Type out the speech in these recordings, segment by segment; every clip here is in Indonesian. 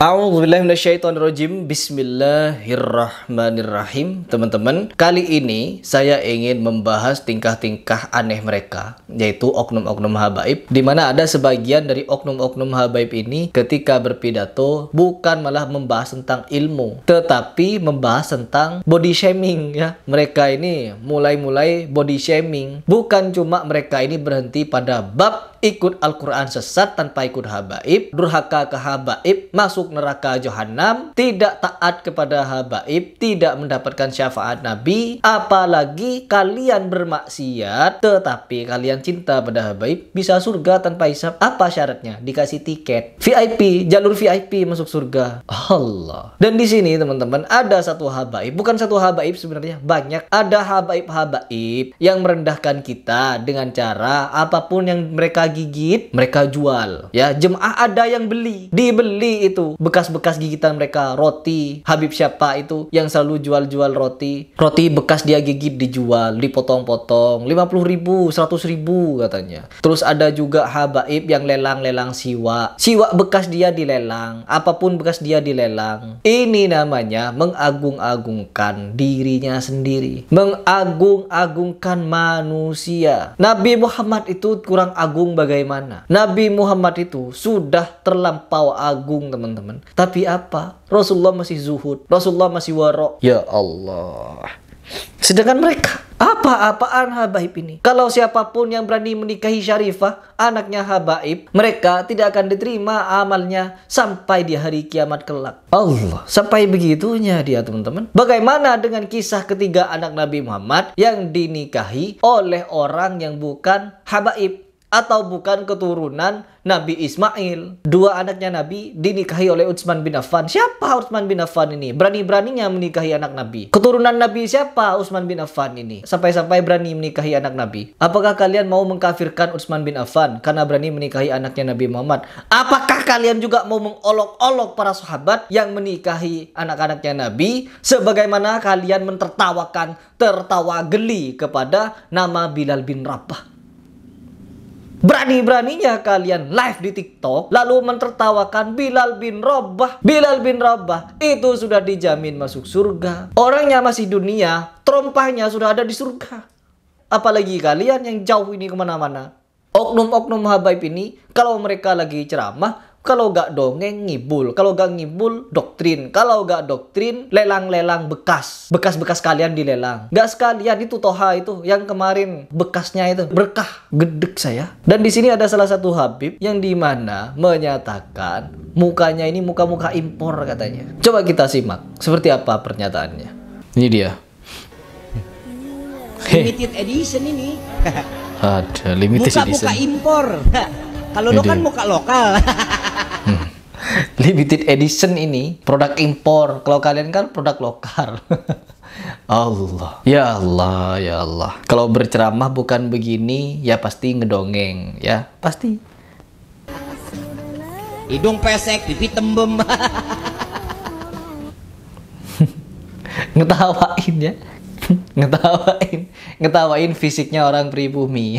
rajim. Bismillahirrahmanirrahim Teman-teman, kali ini saya ingin membahas tingkah-tingkah aneh mereka Yaitu oknum-oknum habaib mana ada sebagian dari oknum-oknum habaib ini Ketika berpidato bukan malah membahas tentang ilmu Tetapi membahas tentang body shaming ya Mereka ini mulai-mulai body shaming Bukan cuma mereka ini berhenti pada bab ikut Al-Quran sesat tanpa ikut habaib, durhaka ke habaib, masuk neraka jahanam, tidak taat kepada habaib, tidak mendapatkan syafaat Nabi, apalagi kalian bermaksiat tetapi kalian cinta pada habaib, bisa surga tanpa hisap. Apa syaratnya? Dikasih tiket. VIP, jalur VIP masuk surga. Allah. Dan di sini teman-teman ada satu habaib, bukan satu habaib sebenarnya, banyak. Ada habaib-habaib yang merendahkan kita dengan cara apapun yang mereka gigit, mereka jual. Ya, jemaah ada yang beli, dibeli itu bekas-bekas gigitan mereka, roti Habib siapa itu yang selalu jual-jual roti. Roti bekas dia gigit dijual, dipotong-potong, 50 ribu, seratus ribu katanya. Terus ada juga habaib yang lelang-lelang siwa. Siwa bekas dia dilelang, apapun bekas dia dilelang. Ini namanya mengagung-agungkan dirinya sendiri. Mengagung-agungkan manusia. Nabi Muhammad itu kurang agung bagi bagaimana. Nabi Muhammad itu sudah terlampau agung teman-teman. Tapi apa? Rasulullah masih zuhud. Rasulullah masih warok. Ya Allah. Sedangkan mereka, apa-apaan Habaib ini? Kalau siapapun yang berani menikahi Syarifah, anaknya Habaib, mereka tidak akan diterima amalnya sampai di hari kiamat kelak. Allah, sampai begitunya dia teman-teman. Bagaimana dengan kisah ketiga anak Nabi Muhammad yang dinikahi oleh orang yang bukan Habaib? atau bukan keturunan Nabi Ismail. Dua anaknya Nabi dinikahi oleh Utsman bin Affan. Siapa Utsman bin Affan ini? Berani-beraninya menikahi anak Nabi. Keturunan Nabi siapa Utsman bin Affan ini? Sampai-sampai berani menikahi anak Nabi. Apakah kalian mau mengkafirkan Utsman bin Affan karena berani menikahi anaknya Nabi Muhammad? Apakah kalian juga mau mengolok-olok para sahabat yang menikahi anak-anaknya Nabi sebagaimana kalian mentertawakan tertawa geli kepada nama Bilal bin Rabah? Berani-beraninya kalian live di TikTok lalu mentertawakan Bilal bin Rabah. Bilal bin Rabah itu sudah dijamin masuk surga. Orangnya masih dunia, trompahnya sudah ada di surga. Apalagi kalian yang jauh ini kemana-mana. Oknum-oknum habaib ini kalau mereka lagi ceramah kalau gak dongeng, ngibul. Kalau gak ngibul, doktrin. Kalau gak doktrin, lelang-lelang bekas. Bekas-bekas kalian dilelang. Gak sekalian, itu Toha itu. Yang kemarin bekasnya itu. Berkah. Gedek saya. Dan di sini ada salah satu Habib yang dimana menyatakan mukanya ini muka-muka impor katanya. Coba kita simak. Seperti apa pernyataannya. Ini dia. Limited edition ini. Ada limited edition. Muka-muka impor. Kalau kan muka lokal. Hmm. limited edition ini produk impor kalau kalian kan produk lokal Allah ya Allah ya Allah kalau berceramah bukan begini ya pasti ngedongeng ya pasti hidung pesek pipi tembem ngetawain ya ngetawain ngetawain fisiknya orang pribumi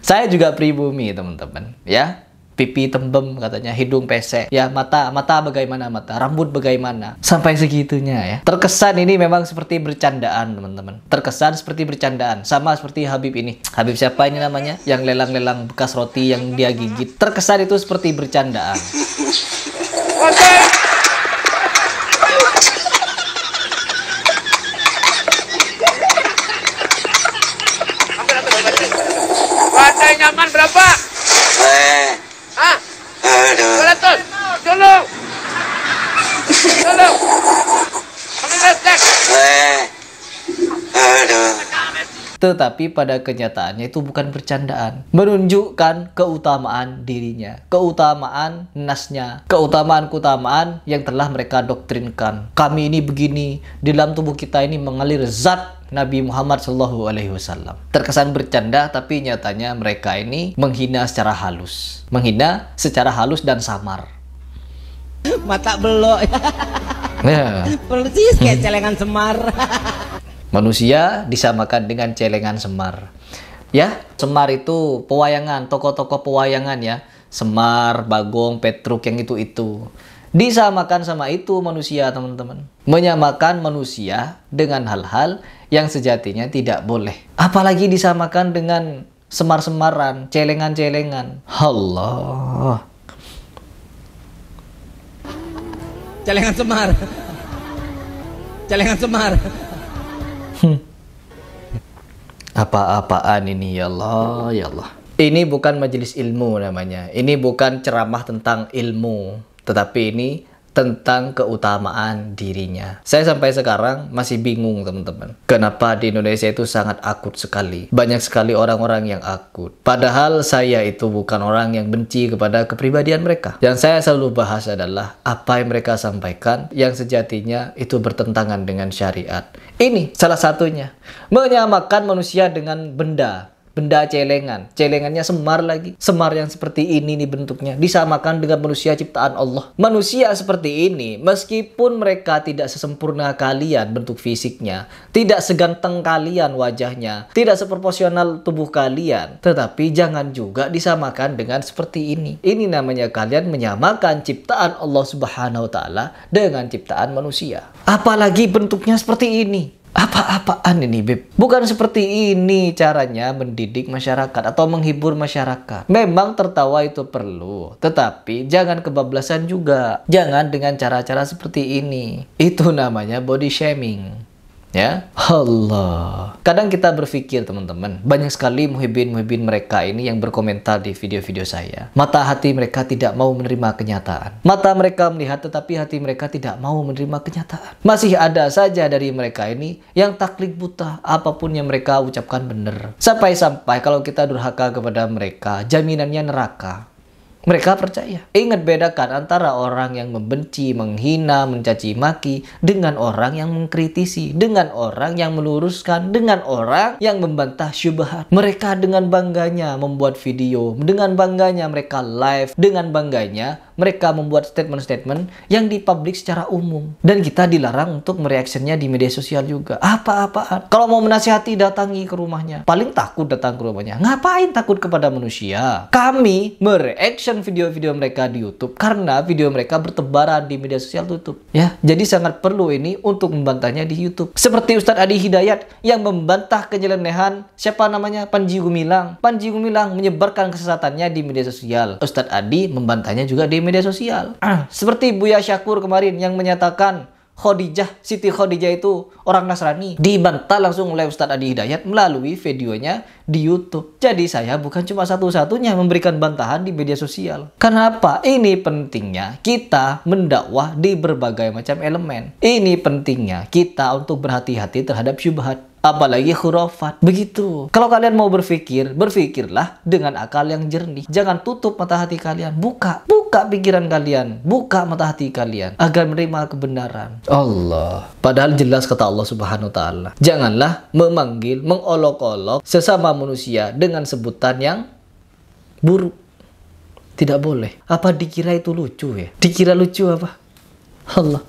saya juga pribumi teman-teman ya pipi tembem katanya, hidung pesek, ya mata mata bagaimana mata, rambut bagaimana, sampai segitunya ya. Terkesan ini memang seperti bercandaan teman-teman, terkesan seperti bercandaan, sama seperti Habib ini, Habib siapa ini namanya, yang lelang-lelang bekas roti yang dia gigit, terkesan itu seperti bercandaan. Okay. Tetapi pada kenyataannya itu bukan bercandaan. Menunjukkan keutamaan dirinya. Keutamaan nasnya. Keutamaan-keutamaan yang telah mereka doktrinkan. Kami ini begini. Di dalam tubuh kita ini mengalir zat Nabi Muhammad Shallallahu Alaihi Wasallam. Terkesan bercanda, tapi nyatanya mereka ini menghina secara halus, menghina secara halus dan samar mata belok ya. persis kayak celengan semar manusia disamakan dengan celengan semar ya semar itu pewayangan tokoh-tokoh pewayangan ya semar bagong petruk yang itu itu disamakan sama itu manusia teman-teman menyamakan manusia dengan hal-hal yang sejatinya tidak boleh apalagi disamakan dengan semar-semaran celengan-celengan Allah celengan semar celengan semar hmm. apa-apaan ini ya Allah ya Allah ini bukan majelis ilmu namanya ini bukan ceramah tentang ilmu tetapi ini tentang keutamaan dirinya. Saya sampai sekarang masih bingung teman-teman. Kenapa di Indonesia itu sangat akut sekali. Banyak sekali orang-orang yang akut. Padahal saya itu bukan orang yang benci kepada kepribadian mereka. Yang saya selalu bahas adalah apa yang mereka sampaikan yang sejatinya itu bertentangan dengan syariat. Ini salah satunya. Menyamakan manusia dengan benda benda celengan. Celengannya semar lagi. Semar yang seperti ini nih bentuknya. Disamakan dengan manusia ciptaan Allah. Manusia seperti ini, meskipun mereka tidak sesempurna kalian bentuk fisiknya, tidak seganteng kalian wajahnya, tidak seproporsional tubuh kalian, tetapi jangan juga disamakan dengan seperti ini. Ini namanya kalian menyamakan ciptaan Allah Subhanahu wa taala dengan ciptaan manusia. Apalagi bentuknya seperti ini apa-apaan ini, beb? Bukan seperti ini caranya mendidik masyarakat atau menghibur masyarakat. Memang tertawa itu perlu, tetapi jangan kebablasan juga. Jangan dengan cara-cara seperti ini. Itu namanya body shaming ya Allah kadang kita berpikir teman-teman banyak sekali muhibin-muhibin mereka ini yang berkomentar di video-video saya mata hati mereka tidak mau menerima kenyataan mata mereka melihat tetapi hati mereka tidak mau menerima kenyataan masih ada saja dari mereka ini yang taklik buta apapun yang mereka ucapkan benar sampai-sampai kalau kita durhaka kepada mereka jaminannya neraka mereka percaya. Ingat bedakan antara orang yang membenci, menghina, mencaci maki dengan orang yang mengkritisi, dengan orang yang meluruskan, dengan orang yang membantah syubhat. Mereka dengan bangganya membuat video, dengan bangganya mereka live, dengan bangganya mereka membuat statement-statement yang dipublik secara umum. Dan kita dilarang untuk mereaksinya di media sosial juga. Apa-apaan. Kalau mau menasihati, datangi ke rumahnya. Paling takut datang ke rumahnya. Ngapain takut kepada manusia? Kami mereaction video-video mereka di YouTube karena video mereka bertebaran di media sosial tutup. Ya, jadi sangat perlu ini untuk membantahnya di YouTube. Seperti Ustadz Adi Hidayat yang membantah kenyelenehan siapa namanya Panji Gumilang. Panji Gumilang menyebarkan kesesatannya di media sosial. Ustadz Adi membantahnya juga di media sosial. Ah, seperti Buya Syakur kemarin yang menyatakan Khadijah, Siti Khadijah itu orang Nasrani. Dibantah langsung oleh Ustadz Adi Hidayat melalui videonya di Youtube. Jadi saya bukan cuma satu-satunya memberikan bantahan di media sosial. Kenapa? Ini pentingnya kita mendakwah di berbagai macam elemen. Ini pentingnya kita untuk berhati-hati terhadap syubhat apalagi khurafat. Begitu. Kalau kalian mau berpikir, berpikirlah dengan akal yang jernih. Jangan tutup mata hati kalian. Buka. Buka pikiran kalian. Buka mata hati kalian agar menerima kebenaran. Allah. Padahal jelas kata Allah Subhanahu wa taala. Janganlah memanggil, mengolok-olok sesama manusia dengan sebutan yang buruk. Tidak boleh. Apa dikira itu lucu ya? Dikira lucu apa? Allah.